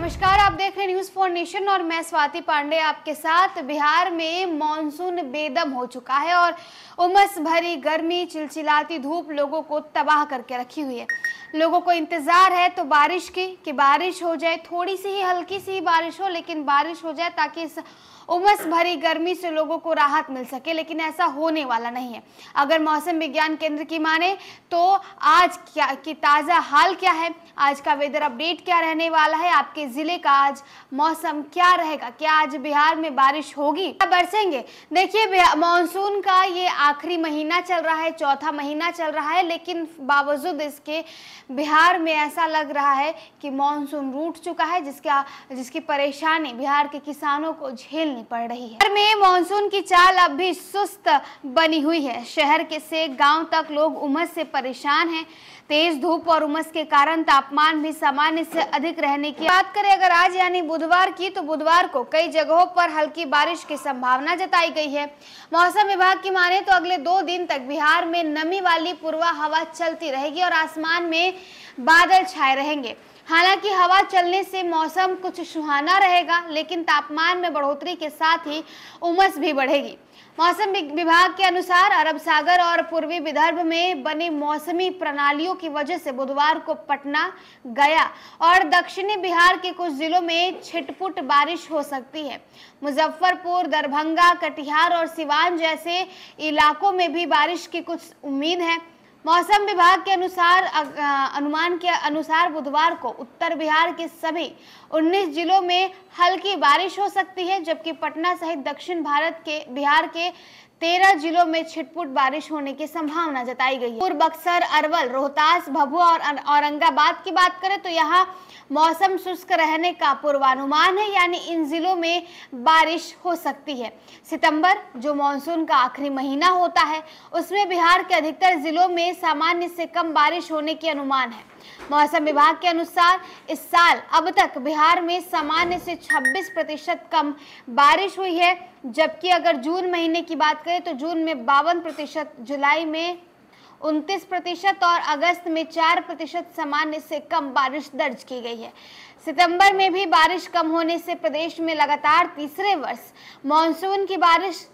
नमस्कार आप देख रहे हैं न्यूज फॉर नेशन और मैं स्वाति पांडे आपके साथ बिहार में मॉनसून बेदम हो चुका है और उमस भरी गर्मी चिलचिलाती धूप लोगों को तबाह करके रखी हुई है लोगों को इंतज़ार है तो बारिश की कि बारिश हो जाए थोड़ी सी ही हल्की सी ही बारिश हो लेकिन बारिश हो जाए ताकि इस उमस भरी गर्मी से लोगों को राहत मिल सके लेकिन ऐसा होने वाला नहीं है अगर मौसम विज्ञान केंद्र की माने तो आज क्या की ताज़ा हाल क्या है आज का वेदर अपडेट क्या रहने वाला है आपके ज़िले का आज मौसम क्या रहेगा क्या आज बिहार में बारिश होगी क्या बरसेंगे देखिए मानसून का ये आखिरी महीना चल रहा है चौथा महीना चल रहा है लेकिन बावजूद इसके बिहार में ऐसा लग रहा है कि मानसून रूट चुका है जिसका जिसकी परेशानी बिहार के किसानों को झेलनी करनी पड़ रही है में मानसून की चाल अब भी सुस्त बनी हुई है शहर के से गांव तक लोग उमस से परेशान हैं तेज धूप और उमस के कारण तापमान भी सामान्य से अधिक रहने की बात करें अगर आज यानी बुधवार की तो बुधवार को कई जगहों पर हल्की बारिश की संभावना जताई गई है मौसम विभाग की माने तो अगले दो दिन तक बिहार में नमी वाली पूर्वा हवा चलती रहेगी और आसमान में बादल छाए रहेंगे हालांकि हवा चलने से मौसम कुछ सुहाना रहेगा लेकिन तापमान में बढ़ोतरी के के साथ ही उमस भी बढ़ेगी मौसम विभाग के अनुसार अरब सागर और पूर्वी विदर्भ में बने मौसमी प्रणालियों की वजह से बुधवार को पटना गया और दक्षिणी बिहार के कुछ जिलों में छिटपुट बारिश हो सकती है मुजफ्फरपुर दरभंगा कटिहार और सिवान जैसे इलाकों में भी बारिश की कुछ उम्मीद है मौसम विभाग के अनुसार अनुमान के अनुसार बुधवार को उत्तर बिहार के सभी 19 जिलों में हल्की बारिश हो सकती है जबकि पटना सहित दक्षिण भारत के बिहार के तेरह जिलों में छिटपुट बारिश होने की संभावना जताई गई है पूर्व बक्सर अरवल रोहतास भभुआ और औरंगाबाद की बात करें तो यहाँ मौसम शुष्क रहने का पूर्वानुमान है यानी इन जिलों में बारिश हो सकती है सितंबर जो मानसून का आखिरी महीना होता है उसमें बिहार के अधिकतर जिलों में सामान्य से कम बारिश होने के अनुमान है मौसम विभाग के अनुसार इस साल अब तक बिहार में सामान्य से 26 प्रतिशत कम बारिश हुई है जबकि अगर जून महीने की बात करें तो जून में बावन प्रतिशत जुलाई में उनतीस प्रतिशत और अगस्त में चार प्रतिशत सामान्य से कम बारिश दर्ज की गई है सितंबर में भी बारिश कम होने से प्रदेश में लगातार तीसरे वर्ष मानसून की बारिश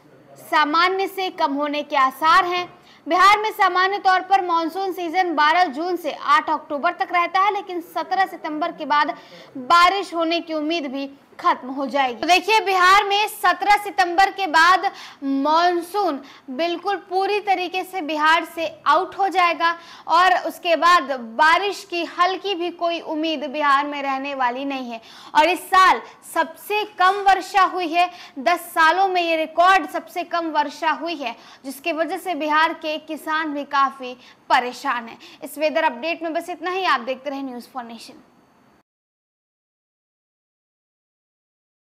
सामान्य से कम होने के आसार हैं बिहार में सामान्य तौर पर मानसून सीजन 12 जून से 8 अक्टूबर तक रहता है लेकिन 17 सितंबर के बाद बारिश होने की उम्मीद भी खत्म हो जाएगी तो देखिए बिहार में 17 सितंबर के बाद मॉनसून बिल्कुल पूरी तरीके से बिहार से आउट हो जाएगा और उसके बाद बारिश की हल्की भी कोई उम्मीद बिहार में रहने वाली नहीं है और इस साल सबसे कम वर्षा हुई है 10 सालों में ये रिकॉर्ड सबसे कम वर्षा हुई है जिसके वजह से बिहार के किसान भी काफ़ी परेशान है इस वेदर अपडेट में बस इतना ही आप देखते रहे न्यूज़ फॉर नेशन